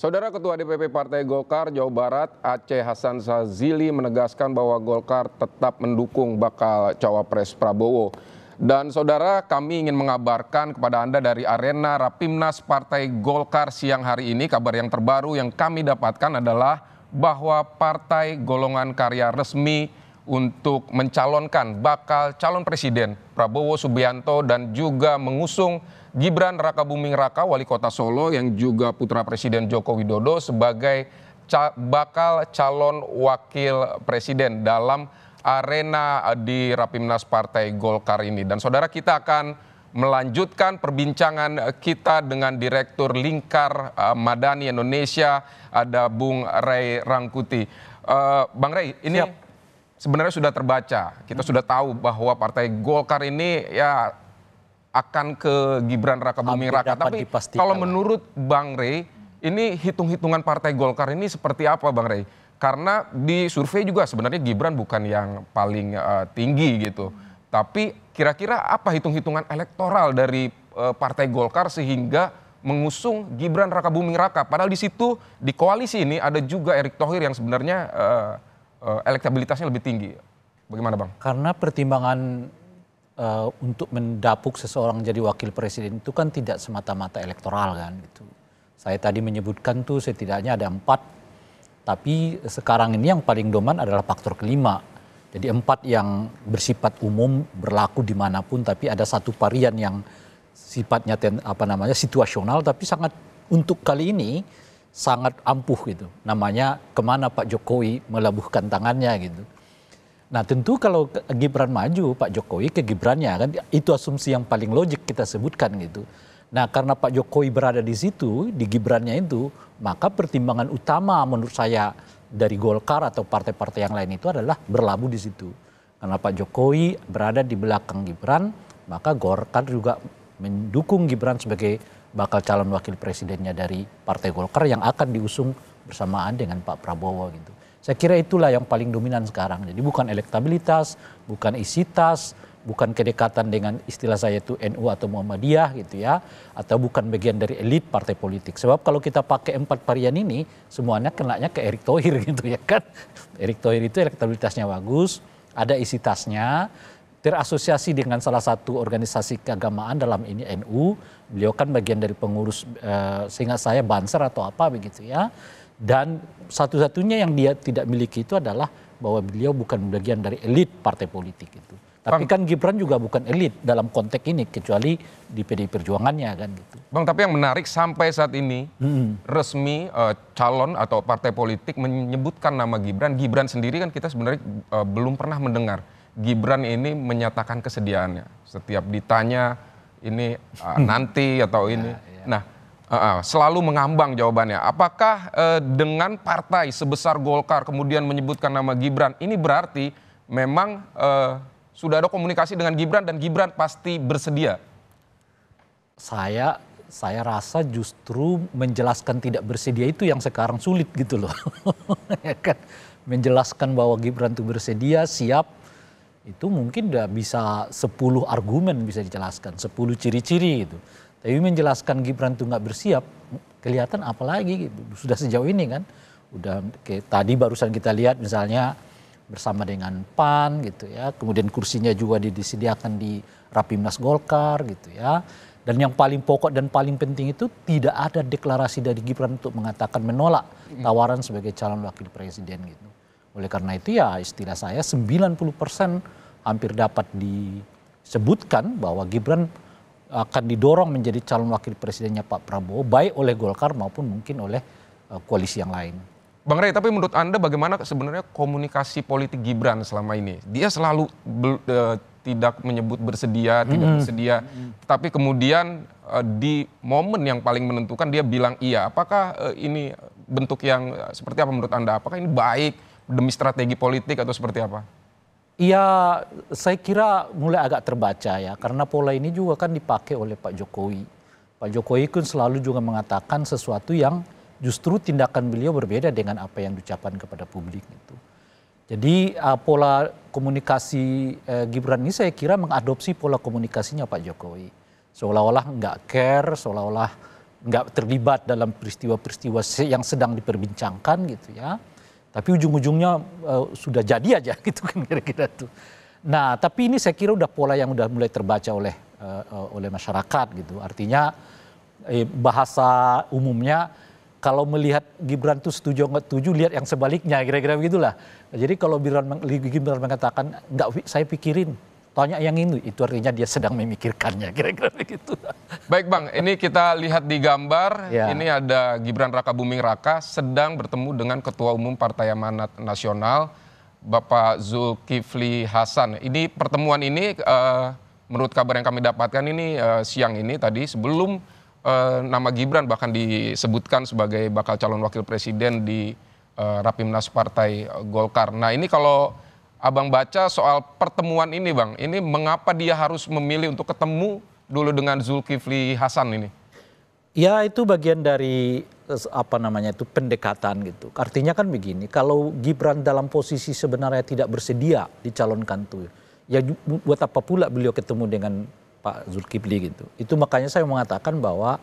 Saudara Ketua DPP Partai Golkar Jawa Barat Aceh Hasan Sazili menegaskan bahwa Golkar tetap mendukung bakal cawapres Prabowo. Dan saudara, kami ingin mengabarkan kepada Anda dari arena Rapimnas Partai Golkar siang hari ini, kabar yang terbaru yang kami dapatkan adalah bahwa Partai Golongan Karya resmi untuk mencalonkan bakal calon presiden Prabowo Subianto dan juga mengusung Gibran Raka Buming Raka wali kota Solo yang juga putra Presiden Joko Widodo sebagai bakal calon wakil presiden dalam arena di Rapimnas Partai Golkar ini. Dan saudara kita akan melanjutkan perbincangan kita dengan Direktur Lingkar eh, Madani Indonesia ada Bung Ray Rangkuti. Eh, Bang Ray, ini Siap sebenarnya sudah terbaca. Kita sudah tahu bahwa Partai Golkar ini ya akan ke Gibran Raka Raka. Tapi kalau menurut Bang Rey, ini hitung-hitungan Partai Golkar ini seperti apa Bang Rey? Karena di survei juga sebenarnya Gibran bukan yang paling uh, tinggi gitu. Tapi kira-kira apa hitung-hitungan elektoral dari uh, Partai Golkar sehingga mengusung Gibran Raka Bumi Raka? Padahal di situ di koalisi ini ada juga Erick Thohir yang sebenarnya uh, uh, elektabilitasnya lebih tinggi. Bagaimana Bang? Karena pertimbangan uh, untuk mendapuk seseorang jadi wakil presiden itu kan tidak semata-mata elektoral kan gitu. Saya tadi menyebutkan tuh setidaknya ada empat, tapi sekarang ini yang paling doman adalah faktor kelima. Jadi empat yang bersifat umum berlaku dimanapun, tapi ada satu varian yang sifatnya ten, apa namanya situasional, tapi sangat untuk kali ini sangat ampuh gitu. Namanya kemana Pak Jokowi melabuhkan tangannya gitu. Nah tentu kalau Gibran maju Pak Jokowi ke Gibrannya kan itu asumsi yang paling logik kita sebutkan gitu. Nah karena Pak Jokowi berada di situ di Gibrannya itu maka pertimbangan utama menurut saya dari Golkar atau partai-partai yang lain itu adalah berlabuh di situ. Karena Pak Jokowi berada di belakang Gibran maka Golkar juga mendukung Gibran sebagai bakal calon wakil presidennya dari Partai Golkar yang akan diusung bersamaan dengan Pak Prabowo gitu. Saya kira itulah yang paling dominan sekarang. Jadi bukan elektabilitas, bukan isitas, bukan kedekatan dengan istilah saya itu NU atau Muhammadiyah gitu ya, atau bukan bagian dari elit partai politik. Sebab kalau kita pakai empat varian ini, semuanya kenaknya ke Erick Thohir gitu ya kan. Erick Thohir itu elektabilitasnya bagus, ada isitasnya, terasosiasi dengan salah satu organisasi keagamaan dalam ini NU beliau kan bagian dari pengurus eh, sehingga saya banser atau apa begitu ya dan satu-satunya yang dia tidak miliki itu adalah bahwa beliau bukan bagian dari elit partai politik itu tapi bang, kan Gibran juga bukan elit dalam konteks ini kecuali di PDI Perjuangannya kan gitu. Bang, tapi yang menarik sampai saat ini hmm. resmi uh, calon atau partai politik menyebutkan nama Gibran. Gibran sendiri kan kita sebenarnya uh, belum pernah mendengar. Gibran ini menyatakan kesediaannya setiap ditanya ini uh, nanti atau ini. Ya, ya. Nah, uh, uh, selalu mengambang jawabannya. Apakah uh, dengan partai sebesar Golkar kemudian menyebutkan nama Gibran ini berarti memang uh, sudah ada komunikasi dengan Gibran dan Gibran pasti bersedia? Saya saya rasa justru menjelaskan tidak bersedia itu yang sekarang sulit gitu loh. Ya kan? Menjelaskan bahwa Gibran itu bersedia, siap, itu mungkin udah bisa 10 argumen bisa dijelaskan, 10 ciri-ciri itu. Tapi menjelaskan Gibran itu nggak bersiap, kelihatan apalagi gitu. Sudah sejauh ini kan, udah kayak tadi barusan kita lihat misalnya bersama dengan PAN gitu ya, kemudian kursinya juga disediakan di Rapimnas Golkar gitu ya. Dan yang paling pokok dan paling penting itu tidak ada deklarasi dari Gibran untuk mengatakan menolak hmm. tawaran sebagai calon wakil presiden gitu oleh karena itu ya istilah saya sembilan puluh persen hampir dapat disebutkan bahwa gibran akan didorong menjadi calon wakil presidennya pak prabowo baik oleh golkar maupun mungkin oleh e, koalisi yang lain Bang Ray, tapi menurut Anda bagaimana sebenarnya komunikasi politik Gibran selama ini? Dia selalu uh, tidak menyebut bersedia, mm -hmm. tidak bersedia, mm -hmm. tapi kemudian uh, di momen yang paling menentukan dia bilang iya. Apakah uh, ini bentuk yang seperti apa menurut Anda? Apakah ini baik? demi strategi politik atau seperti apa? Iya, saya kira mulai agak terbaca ya, karena pola ini juga kan dipakai oleh Pak Jokowi. Pak Jokowi kan selalu juga mengatakan sesuatu yang justru tindakan beliau berbeda dengan apa yang diucapkan kepada publik itu. Jadi uh, pola komunikasi uh, Gibran ini saya kira mengadopsi pola komunikasinya Pak Jokowi. Seolah-olah nggak care, seolah-olah nggak terlibat dalam peristiwa-peristiwa yang sedang diperbincangkan gitu ya tapi ujung-ujungnya eh, sudah jadi aja gitu kan kira-kira tuh. Nah, tapi ini saya kira udah pola yang udah mulai terbaca oleh eh, eh, oleh masyarakat gitu. Artinya eh, bahasa umumnya kalau melihat Gibran tuh setuju nggak setuju lihat yang sebaliknya kira-kira begitulah. Jadi kalau Gibran, Gibran mengatakan nggak saya pikirin tanya yang ini, itu artinya dia sedang memikirkannya, kira-kira begitu. Baik Bang, ini kita lihat di gambar, ya. ini ada Gibran Raka Buming Raka sedang bertemu dengan Ketua Umum Partai Amanat Nasional, Bapak Zulkifli Hasan. Ini pertemuan ini, uh, menurut kabar yang kami dapatkan ini uh, siang ini tadi, sebelum uh, nama Gibran bahkan disebutkan sebagai bakal calon wakil presiden di Rapimnas Partai Golkar. Nah ini kalau Abang baca soal pertemuan ini Bang. Ini mengapa dia harus memilih untuk ketemu dulu dengan Zulkifli Hasan ini? Ya itu bagian dari eh, apa namanya itu pendekatan gitu. Artinya kan begini, kalau Gibran dalam posisi sebenarnya tidak bersedia dicalonkan tuh, ya buat apa pula beliau ketemu dengan Pak Zulkifli gitu. Itu makanya saya mengatakan bahwa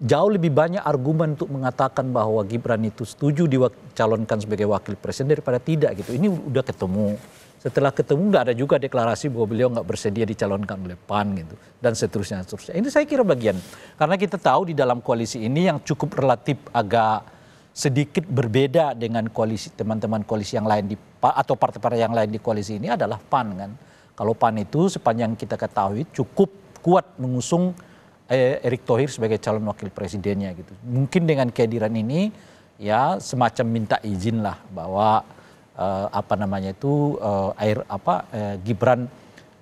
jauh lebih banyak argumen untuk mengatakan bahwa gibran itu setuju dicalonkan sebagai wakil presiden daripada tidak gitu ini udah ketemu setelah ketemu nggak ada juga deklarasi bahwa beliau nggak bersedia dicalonkan oleh PAN gitu dan seterusnya seterusnya ini saya kira bagian karena kita tahu di dalam koalisi ini yang cukup relatif agak sedikit berbeda dengan koalisi teman-teman koalisi yang lain di atau partai-partai yang lain di koalisi ini adalah PAN kan kalau PAN itu sepanjang kita ketahui cukup kuat mengusung Eh, Erick Thohir sebagai calon wakil presidennya gitu. Mungkin dengan kehadiran ini ya semacam minta izin lah bahwa eh, apa namanya itu eh, air apa eh, Gibran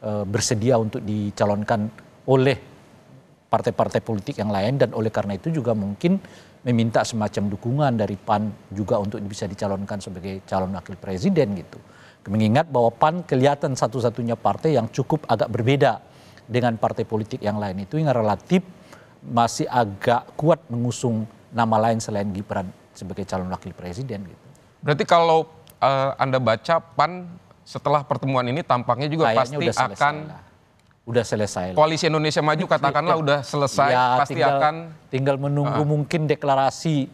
eh, bersedia untuk dicalonkan oleh partai-partai politik yang lain dan oleh karena itu juga mungkin meminta semacam dukungan dari PAN juga untuk bisa dicalonkan sebagai calon wakil presiden gitu. Mengingat bahwa PAN kelihatan satu-satunya partai yang cukup agak berbeda dengan partai politik yang lain itu yang relatif masih agak kuat mengusung nama lain selain Gibran sebagai calon wakil presiden gitu. Berarti kalau uh, Anda baca PAN setelah pertemuan ini tampaknya juga Kayaknya pasti udah akan udah selesai. Lah. Koalisi Indonesia Maju katakanlah ya, udah selesai ya, pasti tinggal, akan tinggal menunggu uh. mungkin deklarasi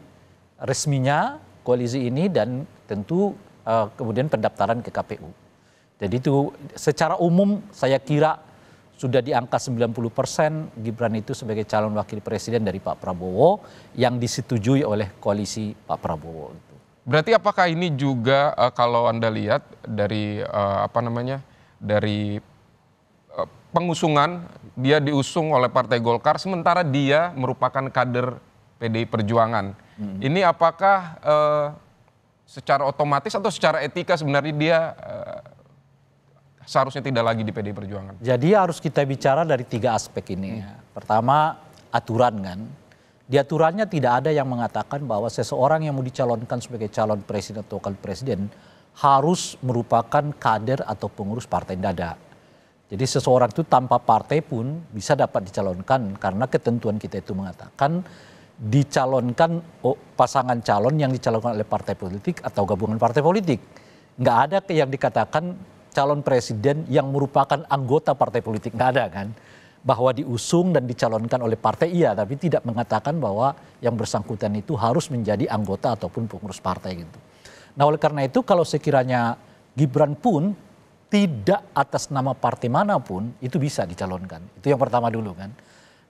resminya koalisi ini dan tentu uh, kemudian pendaftaran ke KPU. Jadi itu secara umum saya kira sudah di angka 90 persen Gibran itu sebagai calon wakil presiden dari Pak Prabowo yang disetujui oleh koalisi Pak Prabowo. Berarti apakah ini juga uh, kalau anda lihat dari uh, apa namanya dari uh, pengusungan dia diusung oleh Partai Golkar sementara dia merupakan kader PDI Perjuangan. Hmm. Ini apakah uh, secara otomatis atau secara etika sebenarnya dia uh, seharusnya tidak lagi di PDI Perjuangan? Jadi harus kita bicara dari tiga aspek ini. Ya. Hmm. Pertama, aturan kan. Di aturannya tidak ada yang mengatakan bahwa seseorang yang mau dicalonkan sebagai calon presiden atau wakil presiden harus merupakan kader atau pengurus partai dada. Jadi seseorang itu tanpa partai pun bisa dapat dicalonkan karena ketentuan kita itu mengatakan dicalonkan oh, pasangan calon yang dicalonkan oleh partai politik atau gabungan partai politik. Nggak ada yang dikatakan calon presiden yang merupakan anggota partai politik nggak ada kan bahwa diusung dan dicalonkan oleh partai iya tapi tidak mengatakan bahwa yang bersangkutan itu harus menjadi anggota ataupun pengurus partai gitu. Nah oleh karena itu kalau sekiranya Gibran pun tidak atas nama partai manapun itu bisa dicalonkan. Itu yang pertama dulu kan.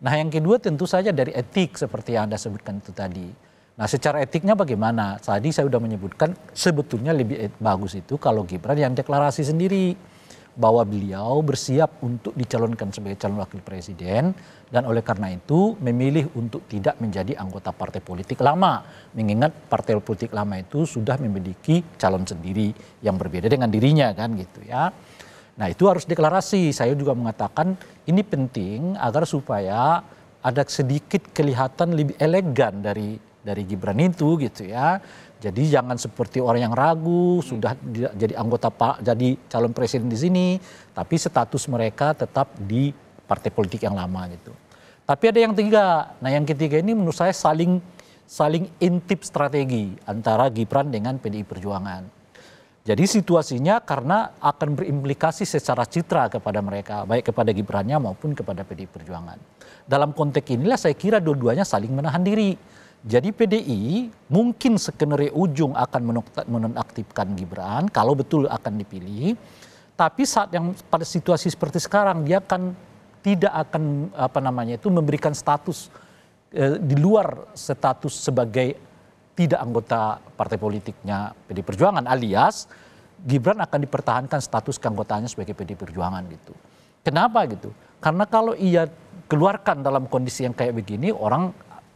Nah yang kedua tentu saja dari etik seperti yang Anda sebutkan itu tadi Nah, secara etiknya bagaimana? Tadi saya sudah menyebutkan sebetulnya lebih bagus itu kalau Gibran yang deklarasi sendiri bahwa beliau bersiap untuk dicalonkan sebagai calon wakil presiden dan oleh karena itu memilih untuk tidak menjadi anggota partai politik lama mengingat partai politik lama itu sudah memiliki calon sendiri yang berbeda dengan dirinya kan gitu ya. Nah, itu harus deklarasi. Saya juga mengatakan ini penting agar supaya ada sedikit kelihatan lebih elegan dari dari Gibran itu gitu ya. Jadi jangan seperti orang yang ragu sudah jadi anggota Pak jadi calon presiden di sini, tapi status mereka tetap di partai politik yang lama gitu. Tapi ada yang ketiga. Nah, yang ketiga ini menurut saya saling saling intip strategi antara Gibran dengan PDI Perjuangan. Jadi situasinya karena akan berimplikasi secara citra kepada mereka, baik kepada Gibrannya maupun kepada PDI Perjuangan. Dalam konteks inilah saya kira dua-duanya saling menahan diri jadi PDI mungkin skenario ujung akan menonaktifkan Gibran kalau betul akan dipilih. Tapi saat yang pada situasi seperti sekarang dia akan tidak akan apa namanya itu memberikan status eh, di luar status sebagai tidak anggota partai politiknya PD Perjuangan alias Gibran akan dipertahankan status keanggotaannya sebagai PD Perjuangan gitu. Kenapa gitu? Karena kalau ia keluarkan dalam kondisi yang kayak begini orang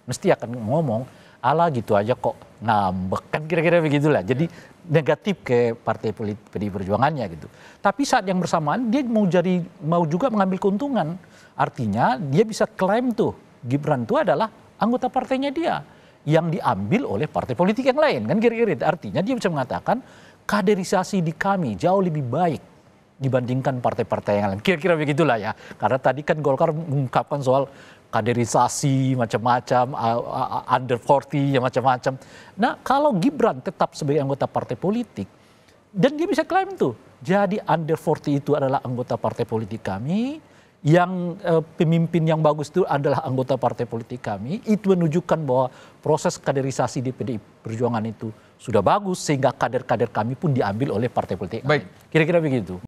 mesti akan ngomong ala gitu aja kok ngambek kan kira-kira begitulah. Iya. Jadi negatif ke partai politik PDI Perjuangannya gitu. Tapi saat yang bersamaan dia mau jadi mau juga mengambil keuntungan. Artinya dia bisa klaim tuh Gibran itu adalah anggota partainya dia yang diambil oleh partai politik yang lain kan kira-kira artinya dia bisa mengatakan kaderisasi di kami jauh lebih baik dibandingkan partai-partai yang lain kira-kira begitulah ya karena tadi kan Golkar mengungkapkan soal kaderisasi macam-macam, under 40 yang macam-macam. Nah kalau Gibran tetap sebagai anggota partai politik, dan dia bisa klaim tuh, jadi under 40 itu adalah anggota partai politik kami, yang eh, pemimpin yang bagus itu adalah anggota partai politik kami, itu menunjukkan bahwa proses kaderisasi di PDI Perjuangan itu sudah bagus sehingga kader-kader kami pun diambil oleh partai politik. Baik, kira-kira begitu.